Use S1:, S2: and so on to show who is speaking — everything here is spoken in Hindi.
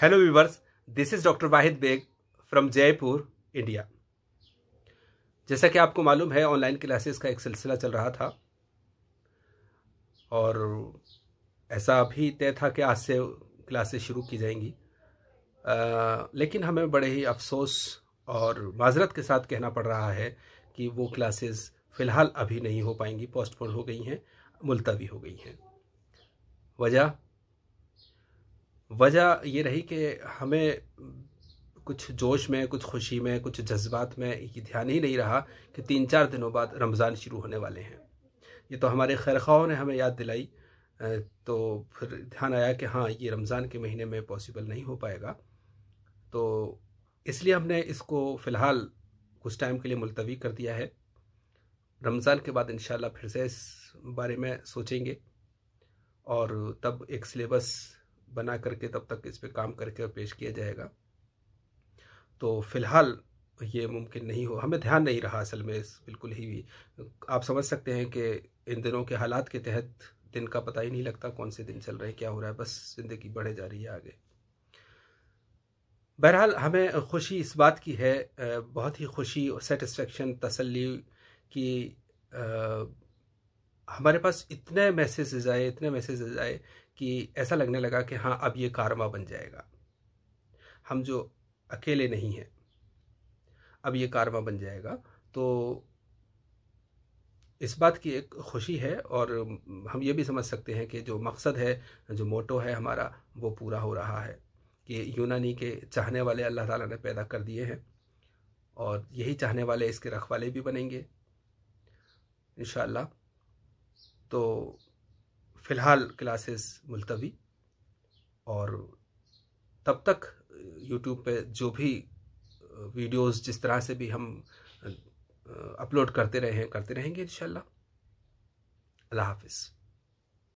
S1: hello viewers this is doctor Wahid Baig from Jaipur India जैसा कि आपको मालूम है ऑनलाइन क्लासेस का एक सिलसिला चल रहा था और ऐसा भी तय था कि आज से क्लासेस शुरू की जाएंगी आ, लेकिन हमें बड़े ही अफसोस और माजरत के साथ कहना पड़ रहा है कि वो क्लासेस फ़िलहाल अभी नहीं हो पाएंगी पोस्टपोन हो गई हैं मुलतवी हो गई हैं वजह वजह ये रही कि हमें कुछ जोश में कुछ खुशी में कुछ जज्बात में ये ध्यान ही नहीं रहा कि तीन चार दिनों बाद रमज़ान शुरू होने वाले हैं ये तो हमारे खैर खाओ ने हमें याद दिलाई तो फिर ध्यान आया कि हाँ ये रमज़ान के महीने में पॉसिबल नहीं हो पाएगा तो इसलिए हमने इसको फ़िलहाल कुछ टाइम के लिए मुलतवी कर दिया है रमज़ान के बाद इन फिर से इस बारे में सोचेंगे और तब एक सिलेबस बना करके तब तक इस पर काम करके पेश किया जाएगा तो फिलहाल ये मुमकिन नहीं हो हमें ध्यान नहीं रहा असल में इस बिल्कुल ही आप समझ सकते हैं कि इन दिनों के हालात के तहत दिन का पता ही नहीं लगता कौन से दिन चल रहे हैं क्या हो रहा है बस ज़िंदगी बढ़े जा रही है आगे बहरहाल हमें खुशी इस बात की है बहुत ही खुशी और सेटिस्फेक्शन तसल्ली कि हमारे पास इतने मैसेजेज आए इतने मैसेजेज आए कि ऐसा लगने लगा कि हाँ अब ये कारवा बन जाएगा हम जो अकेले नहीं हैं अब ये कारवा बन जाएगा तो इस बात की एक खुशी है और हम ये भी समझ सकते हैं कि जो मकसद है जो मोटो है हमारा वो पूरा हो रहा है कि यूनानी के चाहने वाले अल्लाह ताला ने पैदा कर दिए हैं और यही चाहने वाले इसके रखवाले भी बनेंगे इन तो फ़िलहाल क्लासेस मुलतवी और तब तक यूट्यूब पे जो भी वीडियोस जिस तरह से भी हम अपलोड करते रहे हैं करते रहेंगे इन अल्लाह हाफिज़